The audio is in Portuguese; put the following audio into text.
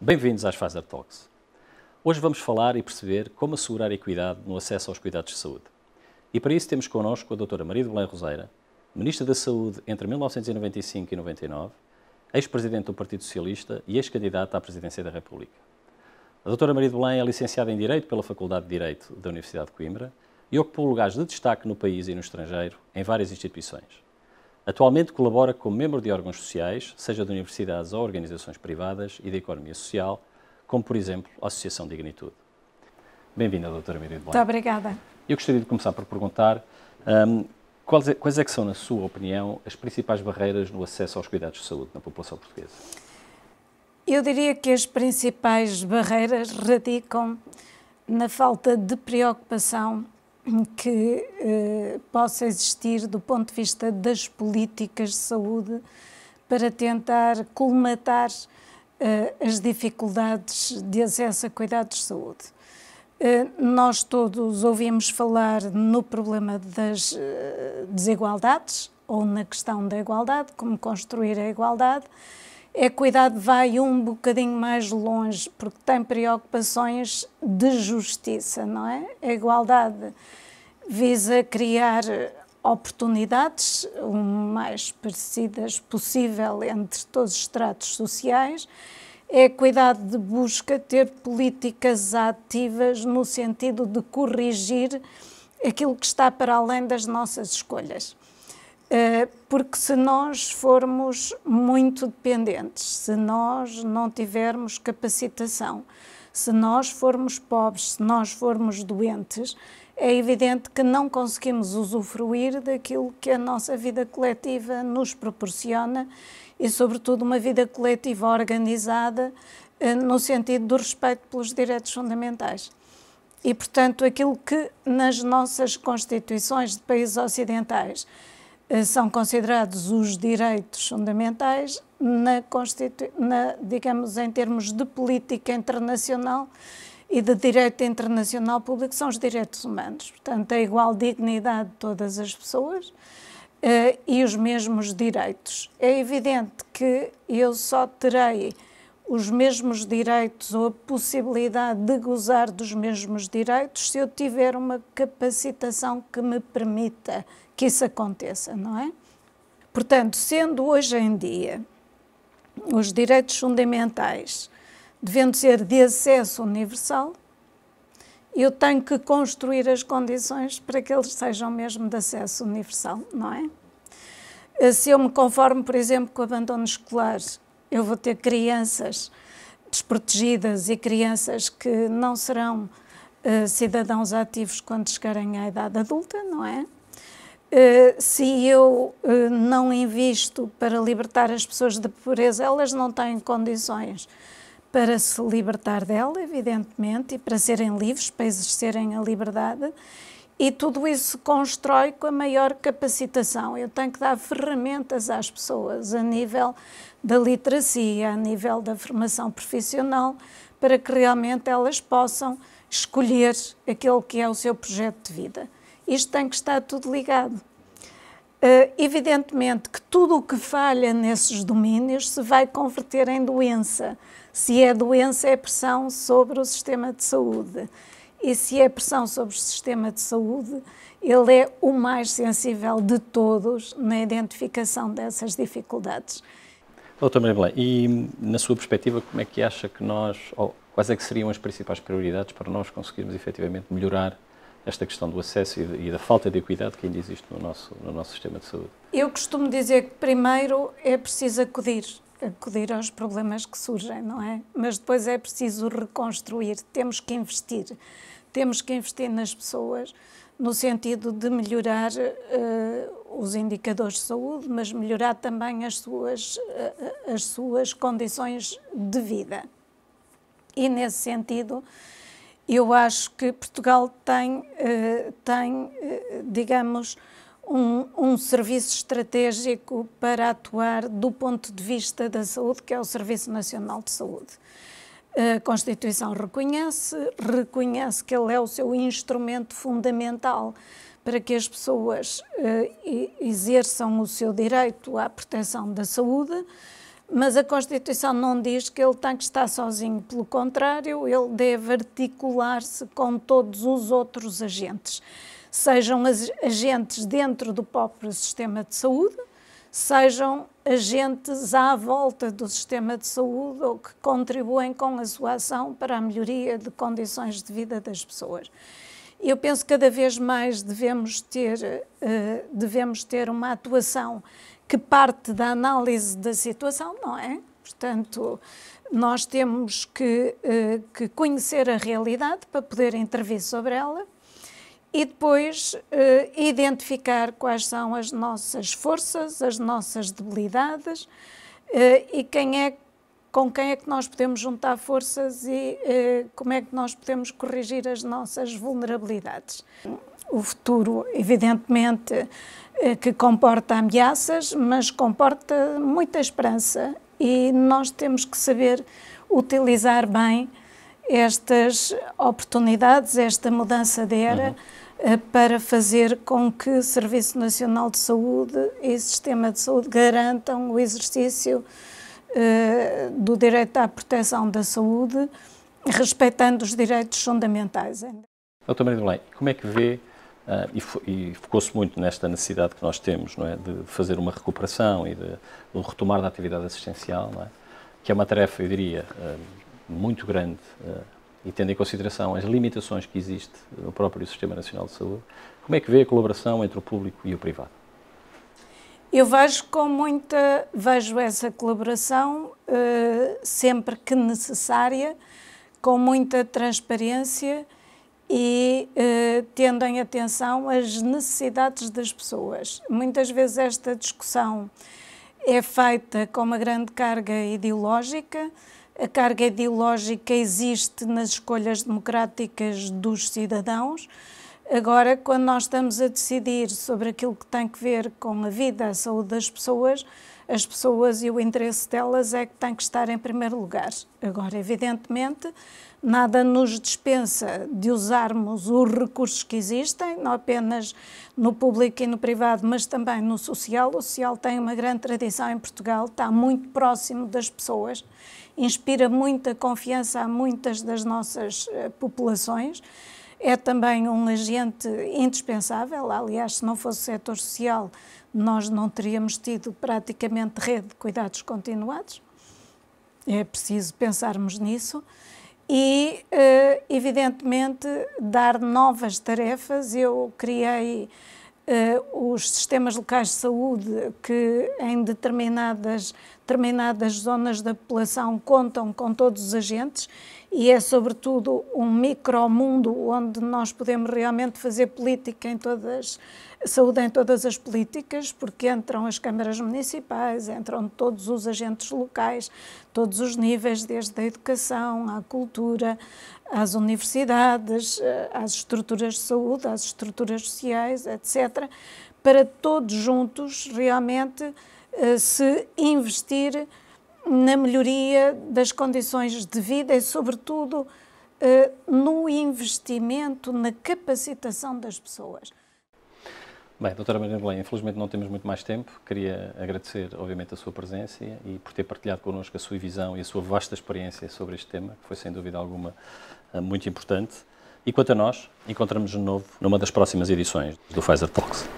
Bem-vindos às Pfizer Talks. Hoje vamos falar e perceber como assegurar equidade no acesso aos cuidados de saúde. E para isso temos connosco a doutora Maria do Belém Roseira, Ministra da Saúde entre 1995 e 99, ex-presidente do Partido Socialista e ex-candidata à Presidência da República. A doutora Maria de Belém é licenciada em Direito pela Faculdade de Direito da Universidade de Coimbra e ocupou lugares de destaque no país e no estrangeiro em várias instituições. Atualmente colabora como membro de órgãos sociais, seja de universidades ou organizações privadas e da economia social, como, por exemplo, a Associação Dignitude. Bem-vinda, doutora Miriam de Muito obrigada. Eu gostaria de começar por perguntar um, quais, é, quais é que são, na sua opinião, as principais barreiras no acesso aos cuidados de saúde na população portuguesa? Eu diria que as principais barreiras radicam na falta de preocupação que eh, possa existir do ponto de vista das políticas de saúde para tentar colmatar eh, as dificuldades de acesso a cuidados de saúde. Eh, nós todos ouvimos falar no problema das eh, desigualdades ou na questão da igualdade, como construir a igualdade, é cuidado vai um bocadinho mais longe, porque tem preocupações de justiça, não é? A igualdade visa criar oportunidades o mais parecidas possível entre todos os estratos sociais. É cuidado de busca ter políticas ativas no sentido de corrigir aquilo que está para além das nossas escolhas. Eh, porque se nós formos muito dependentes, se nós não tivermos capacitação, se nós formos pobres, se nós formos doentes, é evidente que não conseguimos usufruir daquilo que a nossa vida coletiva nos proporciona e, sobretudo, uma vida coletiva organizada eh, no sentido do respeito pelos direitos fundamentais. E, portanto, aquilo que nas nossas constituições de países ocidentais eh, são considerados os direitos fundamentais na, na, digamos em termos de política internacional e de direito internacional público são os direitos humanos, portanto a igual dignidade de todas as pessoas. Uh, e os mesmos direitos. É evidente que eu só terei os mesmos direitos ou a possibilidade de gozar dos mesmos direitos se eu tiver uma capacitação que me permita que isso aconteça, não é? Portanto, sendo hoje em dia os direitos fundamentais devendo ser de acesso universal, eu tenho que construir as condições para que eles sejam mesmo de acesso universal, não é? Se eu me conformo, por exemplo, com o abandono escolar eu vou ter crianças desprotegidas e crianças que não serão uh, cidadãos ativos quando chegarem à idade adulta, não é? Uh, se eu uh, não invisto para libertar as pessoas da pobreza, elas não têm condições para se libertar dela, evidentemente, e para serem livres, para exercerem a liberdade. E tudo isso se constrói com a maior capacitação. Eu tenho que dar ferramentas às pessoas a nível da literacia, a nível da formação profissional, para que realmente elas possam escolher aquele que é o seu projeto de vida. Isto tem que estar tudo ligado. Uh, evidentemente que tudo o que falha nesses domínios se vai converter em doença. Se é doença, é pressão sobre o sistema de saúde e se é pressão sobre o sistema de saúde, ele é o mais sensível de todos na identificação dessas dificuldades. Doutora Maria e na sua perspectiva, como é que acha que nós, ou quais é que seriam as principais prioridades para nós conseguirmos efetivamente melhorar esta questão do acesso e da falta de equidade que ainda existe no nosso, no nosso sistema de saúde? Eu costumo dizer que primeiro é preciso acudir acudir aos problemas que surgem, não é? Mas depois é preciso reconstruir, temos que investir. Temos que investir nas pessoas no sentido de melhorar uh, os indicadores de saúde, mas melhorar também as suas, uh, as suas condições de vida. E nesse sentido, eu acho que Portugal tem, uh, tem digamos, um, um, serviço estratégico para atuar do ponto de vista da saúde, que é o Serviço Nacional de Saúde. A Constituição reconhece, reconhece que ele é o seu instrumento fundamental para que as pessoas eh, exerçam o seu direito à proteção da saúde, mas a Constituição não diz que ele tem que estar sozinho, pelo contrário, ele deve articular-se com todos os outros agentes sejam agentes dentro do próprio sistema de saúde, sejam agentes à volta do sistema de saúde ou que contribuem com a sua ação para a melhoria de condições de vida das pessoas. Eu penso que cada vez mais devemos ter, eh, devemos ter uma atuação que parte da análise da situação, não é? Portanto, nós temos que, eh, que conhecer a realidade para poder intervir sobre ela e depois eh, identificar quais são as nossas forças, as nossas debilidades eh, e quem é, com quem é que nós podemos juntar forças e eh, como é que nós podemos corrigir as nossas vulnerabilidades. O futuro, evidentemente, que comporta ameaças, mas comporta muita esperança e nós temos que saber utilizar bem estas oportunidades, esta mudança de era. Uhum eh, para fazer com que o Serviço Nacional de Saúde e o sistema de saúde garantam o exercício eh, do direito à proteção da saúde, respeitando os direitos fundamentais. Doutora Maria de Belém, como é que vê, eh, e, focou-se muito nesta necessidade que nós temos, não é, de fazer uma recuperação e de, retomar da atividade assistencial, é? que é uma tarefa, eu diria, muito grande, e tendo em consideração as limitações que existe no próprio Sistema Nacional de Saúde, como é que vê a colaboração entre o público e o privado? Eu vejo com muita, vejo essa colaboração eh, sempre que necessária, com muita transparência e eh, tendo em atenção as necessidades das pessoas. Muitas vezes esta discussão é feita com uma grande carga ideológica, a carga ideológica existe nas escolhas democráticas dos cidadãos. Agora, quando nós estamos a decidir sobre aquilo que tem que ver com a vida, a saúde das pessoas, as pessoas e o interesse delas é que tem que estar em primeiro lugar. Agora, evidentemente, nada nos dispensa de usarmos os recursos que existem, não apenas no público e no privado, mas também no social. O social tem uma grande tradição em Portugal, está muito próximo das pessoas inspira muita confiança a muitas das nossas eh, populações. É também um agente indispensável. Aliás, se não fosse o setor social, nós não teríamos tido praticamente rede de cuidados continuados. É preciso pensarmos nisso e, eh, evidentemente, dar novas tarefas. Eu criei uh, os sistemas locais de saúde que em determinadas, determinadas zonas da população contam com todos os agentes e é sobretudo um micromundo onde nós podemos realmente fazer política em todas saúde em todas as políticas, porque entram as câmaras municipais, entram todos os agentes locais, todos os níveis, desde a educação à cultura, às universidades, eh, às estruturas de saúde, às estruturas sociais, etc., para todos juntos realmente eh, se investir na melhoria das condições de vida e, sobretudo, eh, no investimento na capacitação das pessoas. Bem, doutora Maria Belém, infelizmente não temos muito mais tempo. Queria agradecer, obviamente, a sua presença e por ter partilhado connosco a sua visão e a sua vasta experiência sobre este tema, que foi, sem dúvida alguma, eh, muito importante. E quanto a nós, encontramos-nos de novo numa das próximas edições do Pfizer Talks.